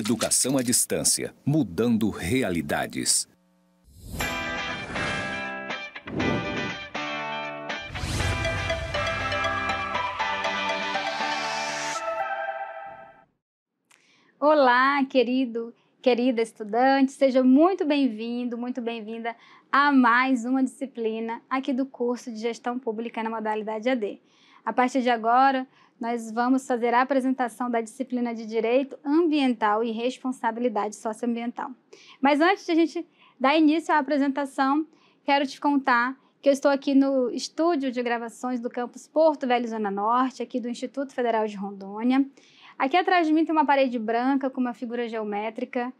Educação à distância, mudando realidades. Olá, querido, querida estudante, seja muito bem-vindo, muito bem-vinda a mais uma disciplina aqui do curso de Gestão Pública na modalidade AD. A partir de agora, nós vamos fazer a apresentação da disciplina de Direito Ambiental e Responsabilidade Socioambiental. Mas antes de a gente dar início à apresentação, quero te contar que eu estou aqui no estúdio de gravações do campus Porto Velho Zona Norte, aqui do Instituto Federal de Rondônia. Aqui atrás de mim tem uma parede branca com uma figura geométrica.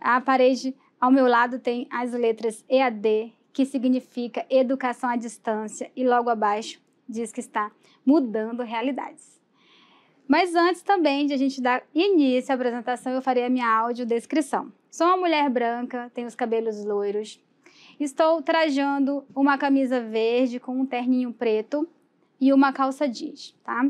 A parede ao meu lado tem as letras EAD, que significa Educação à Distância, e logo abaixo diz que está mudando realidades. Mas antes também de a gente dar início à apresentação, eu farei a minha audiodescrição. Sou uma mulher branca, tenho os cabelos loiros, estou trajando uma camisa verde com um terninho preto e uma calça jeans, tá?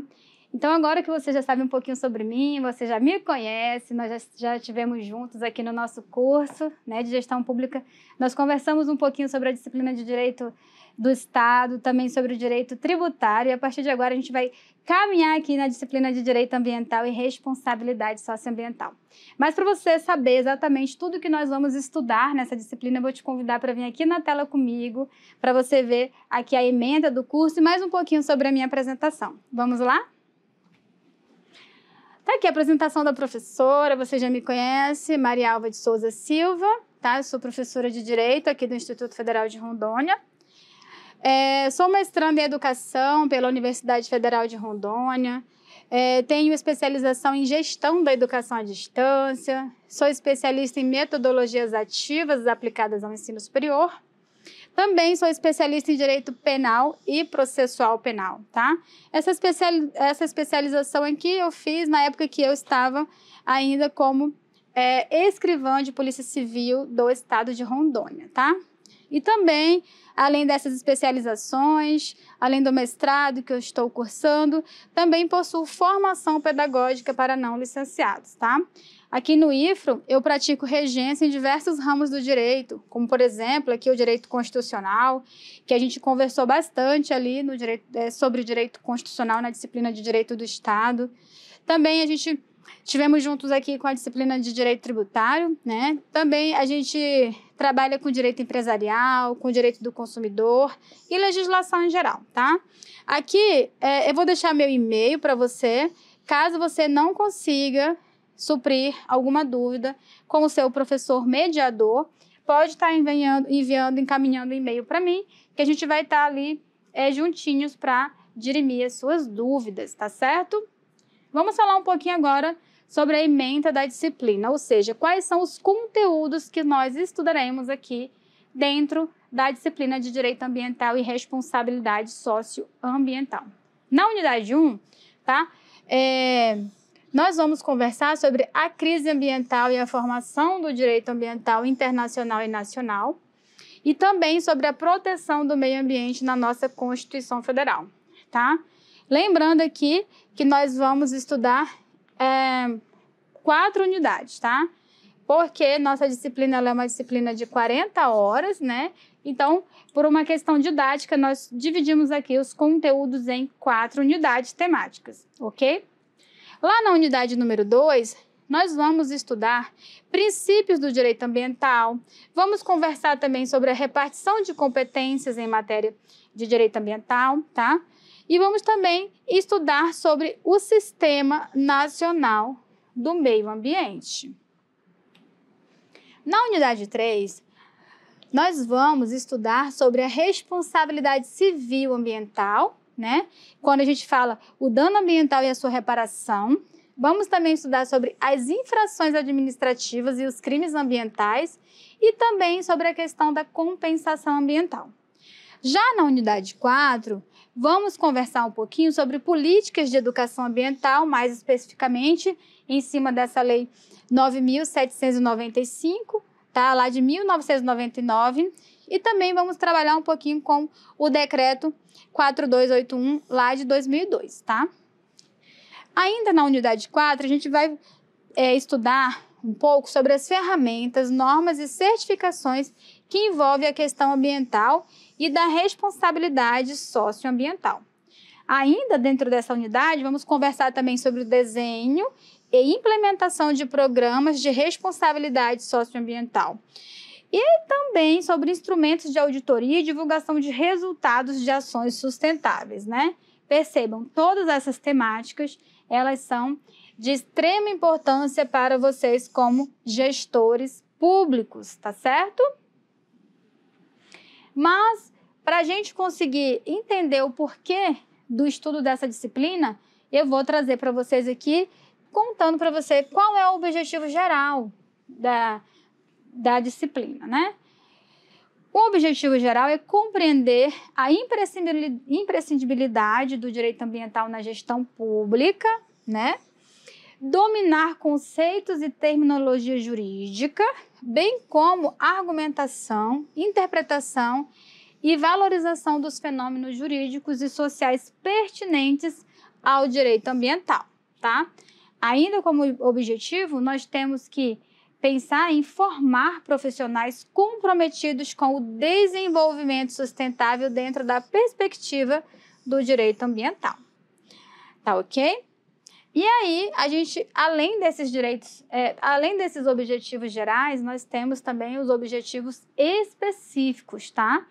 Então, agora que você já sabe um pouquinho sobre mim, você já me conhece, nós já, já estivemos juntos aqui no nosso curso né, de gestão pública, nós conversamos um pouquinho sobre a disciplina de direito do Estado, também sobre o direito tributário, e a partir de agora a gente vai caminhar aqui na disciplina de direito ambiental e responsabilidade socioambiental. Mas para você saber exatamente tudo que nós vamos estudar nessa disciplina, eu vou te convidar para vir aqui na tela comigo, para você ver aqui a emenda do curso e mais um pouquinho sobre a minha apresentação. Vamos lá? aqui a apresentação da professora, você já me conhece, Maria Alva de Souza Silva, tá? Eu sou professora de Direito aqui do Instituto Federal de Rondônia. É, sou mestranda em Educação pela Universidade Federal de Rondônia. É, tenho especialização em gestão da educação à distância, sou especialista em metodologias ativas aplicadas ao ensino superior também sou especialista em direito penal e processual penal, tá? Essa, especial, essa especialização aqui é eu fiz na época que eu estava ainda como é, escrivã de Polícia Civil do estado de Rondônia, tá? E também, além dessas especializações, além do mestrado que eu estou cursando, também possuo formação pedagógica para não licenciados, tá? Aqui no IFRO, eu pratico regência em diversos ramos do direito, como, por exemplo, aqui o direito constitucional, que a gente conversou bastante ali no direito, é, sobre o direito constitucional na disciplina de direito do Estado. Também a gente tivemos juntos aqui com a disciplina de direito tributário, né? Também a gente trabalha com direito empresarial, com direito do consumidor e legislação em geral, tá? Aqui é, eu vou deixar meu e-mail para você, caso você não consiga suprir alguma dúvida com o seu professor mediador. Pode estar tá enviando, enviando encaminhando e-mail para mim, que a gente vai estar tá ali é, juntinhos para dirimir as suas dúvidas, tá certo? Vamos falar um pouquinho agora sobre a ementa da disciplina, ou seja, quais são os conteúdos que nós estudaremos aqui dentro da disciplina de Direito Ambiental e Responsabilidade Socioambiental. Na unidade 1, tá? É, nós vamos conversar sobre a crise ambiental e a formação do direito ambiental internacional e nacional, e também sobre a proteção do meio ambiente na nossa Constituição Federal, tá? Lembrando aqui que nós vamos estudar é, quatro unidades, tá? Porque nossa disciplina é uma disciplina de 40 horas, né? Então, por uma questão didática, nós dividimos aqui os conteúdos em quatro unidades temáticas, ok? Lá na unidade número 2, nós vamos estudar princípios do direito ambiental, vamos conversar também sobre a repartição de competências em matéria de direito ambiental, tá? E vamos também estudar sobre o Sistema Nacional do Meio Ambiente. Na unidade 3, nós vamos estudar sobre a responsabilidade civil ambiental né? Quando a gente fala o dano ambiental e a sua reparação, vamos também estudar sobre as infrações administrativas e os crimes ambientais e também sobre a questão da compensação ambiental. Já na unidade 4, vamos conversar um pouquinho sobre políticas de educação ambiental, mais especificamente em cima dessa lei 9795, tá? Lá de 1999, e também vamos trabalhar um pouquinho com o decreto 4281 lá de 2002, tá? Ainda na unidade 4, a gente vai é, estudar um pouco sobre as ferramentas, normas e certificações que envolvem a questão ambiental e da responsabilidade socioambiental. Ainda dentro dessa unidade, vamos conversar também sobre o desenho e implementação de programas de responsabilidade socioambiental e também sobre instrumentos de auditoria e divulgação de resultados de ações sustentáveis, né? Percebam, todas essas temáticas, elas são de extrema importância para vocês como gestores públicos, tá certo? Mas para a gente conseguir entender o porquê do estudo dessa disciplina, eu vou trazer para vocês aqui contando para você qual é o objetivo geral da, da disciplina, né? O objetivo geral é compreender a imprescindibilidade do direito ambiental na gestão pública, né? Dominar conceitos e terminologia jurídica, bem como argumentação, interpretação e valorização dos fenômenos jurídicos e sociais pertinentes ao direito ambiental, tá? Ainda como objetivo, nós temos que pensar em formar profissionais comprometidos com o desenvolvimento sustentável dentro da perspectiva do direito ambiental. Tá ok? E aí, a gente, além desses direitos, é, além desses objetivos gerais, nós temos também os objetivos específicos, tá?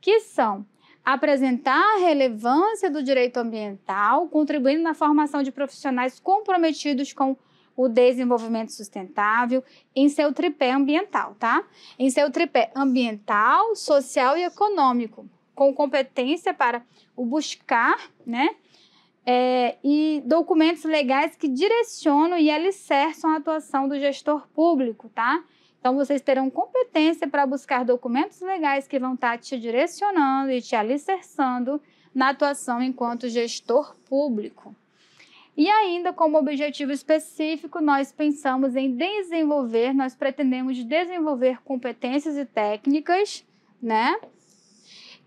Que são apresentar a relevância do direito ambiental, contribuindo na formação de profissionais comprometidos com o o desenvolvimento sustentável em seu tripé ambiental, tá? Em seu tripé ambiental, social e econômico, com competência para o buscar, né? É, e documentos legais que direcionam e alicerçam a atuação do gestor público, tá? Então, vocês terão competência para buscar documentos legais que vão estar tá te direcionando e te alicerçando na atuação enquanto gestor público. E ainda, como objetivo específico, nós pensamos em desenvolver, nós pretendemos desenvolver competências e técnicas, né,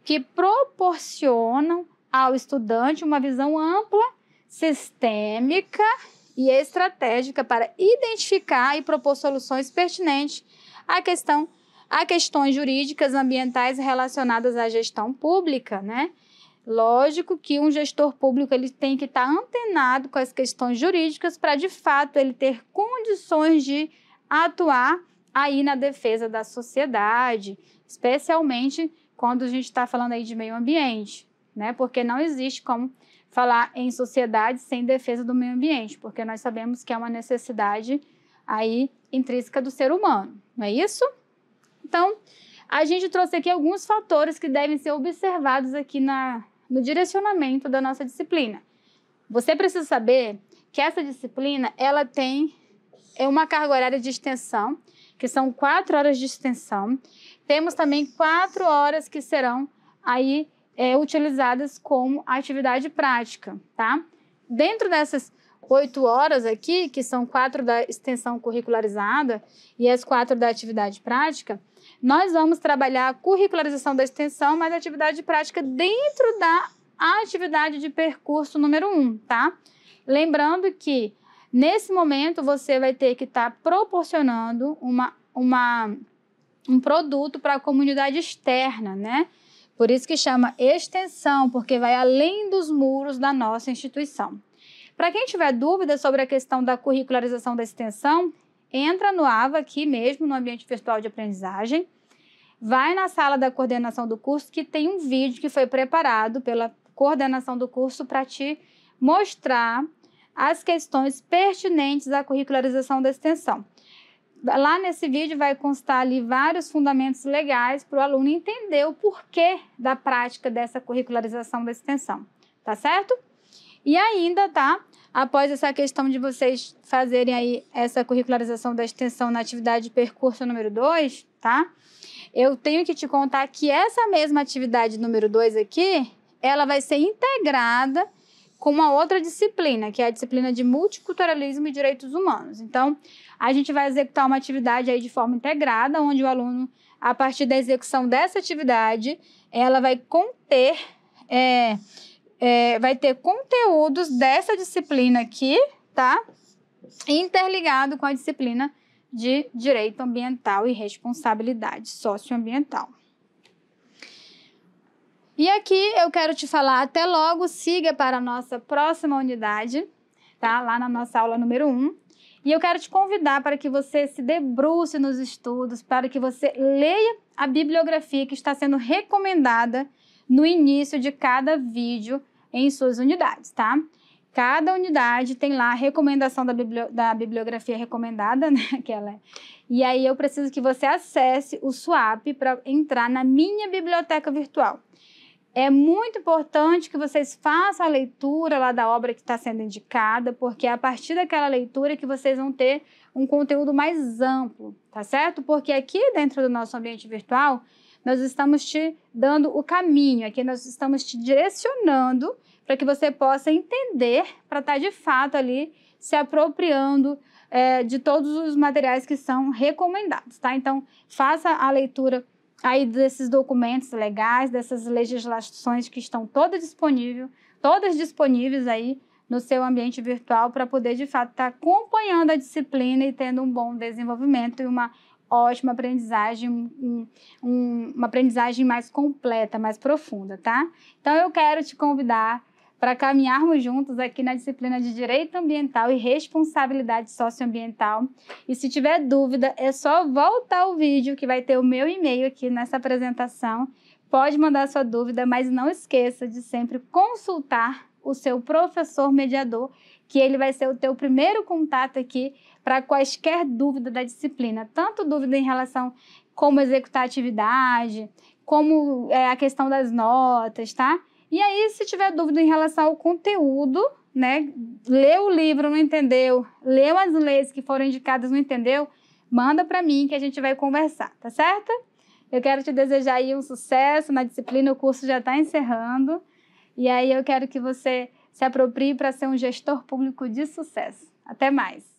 que proporcionam ao estudante uma visão ampla, sistêmica e estratégica para identificar e propor soluções pertinentes à questão a questões jurídicas, ambientais relacionadas à gestão pública, né? Lógico que um gestor público ele tem que estar tá antenado com as questões jurídicas para de fato ele ter condições de atuar aí na defesa da sociedade, especialmente quando a gente está falando aí de meio ambiente, né? Porque não existe como falar em sociedade sem defesa do meio ambiente, porque nós sabemos que é uma necessidade aí intrínseca do ser humano, não é isso? Então, a gente trouxe aqui alguns fatores que devem ser observados aqui na, no direcionamento da nossa disciplina. Você precisa saber que essa disciplina ela tem é uma carga horária de extensão, que são quatro horas de extensão. Temos também quatro horas que serão aí é, utilizadas como atividade prática, tá? Dentro dessas oito horas aqui, que são quatro da extensão curricularizada e as quatro da atividade prática, nós vamos trabalhar a curricularização da extensão, mas a atividade prática dentro da atividade de percurso número um, tá? Lembrando que nesse momento você vai ter que estar tá proporcionando uma, uma, um produto para a comunidade externa, né? Por isso que chama extensão, porque vai além dos muros da nossa instituição. Para quem tiver dúvidas sobre a questão da curricularização da extensão, entra no AVA aqui mesmo, no ambiente virtual de aprendizagem. Vai na sala da coordenação do curso, que tem um vídeo que foi preparado pela coordenação do curso para te mostrar as questões pertinentes à curricularização da extensão. Lá nesse vídeo vai constar ali vários fundamentos legais para o aluno entender o porquê da prática dessa curricularização da extensão, tá certo? E ainda, tá? Após essa questão de vocês fazerem aí essa curricularização da extensão na atividade de percurso número 2, tá? Eu tenho que te contar que essa mesma atividade número 2 aqui, ela vai ser integrada com uma outra disciplina, que é a disciplina de multiculturalismo e direitos humanos. Então, a gente vai executar uma atividade aí de forma integrada, onde o aluno, a partir da execução dessa atividade, ela vai conter é, é, vai ter conteúdos dessa disciplina aqui, tá? Interligado com a disciplina de Direito Ambiental e Responsabilidade Socioambiental. E aqui eu quero te falar até logo, siga para a nossa próxima unidade, tá? Lá na nossa aula número 1. Um. E eu quero te convidar para que você se debruce nos estudos, para que você leia a bibliografia que está sendo recomendada no início de cada vídeo em suas unidades, tá? Cada unidade tem lá a recomendação da, bibli da bibliografia recomendada, né? Aquela. É. E aí eu preciso que você acesse o SWAP para entrar na minha biblioteca virtual. É muito importante que vocês façam a leitura lá da obra que está sendo indicada, porque é a partir daquela leitura que vocês vão ter um conteúdo mais amplo, tá certo? Porque aqui dentro do nosso ambiente virtual, nós estamos te dando o caminho, aqui nós estamos te direcionando para que você possa entender, para estar tá de fato ali se apropriando é, de todos os materiais que são recomendados, tá? Então, faça a leitura aí desses documentos legais, dessas legislações que estão todas disponíveis, todas disponíveis aí no seu ambiente virtual para poder de fato estar tá acompanhando a disciplina e tendo um bom desenvolvimento e uma ótima aprendizagem, um, uma aprendizagem mais completa, mais profunda, tá? Então eu quero te convidar para caminharmos juntos aqui na disciplina de Direito Ambiental e Responsabilidade Socioambiental. E se tiver dúvida, é só voltar o vídeo que vai ter o meu e-mail aqui nessa apresentação. Pode mandar sua dúvida, mas não esqueça de sempre consultar o seu professor mediador, que ele vai ser o teu primeiro contato aqui para quaisquer dúvida da disciplina, tanto dúvida em relação como executar a atividade, como é, a questão das notas, tá? E aí, se tiver dúvida em relação ao conteúdo, né? Leu o livro, não entendeu? Leu as leis que foram indicadas, não entendeu? Manda para mim que a gente vai conversar, tá certo? Eu quero te desejar aí um sucesso na disciplina, o curso já está encerrando. E aí eu quero que você se aproprie para ser um gestor público de sucesso. Até mais!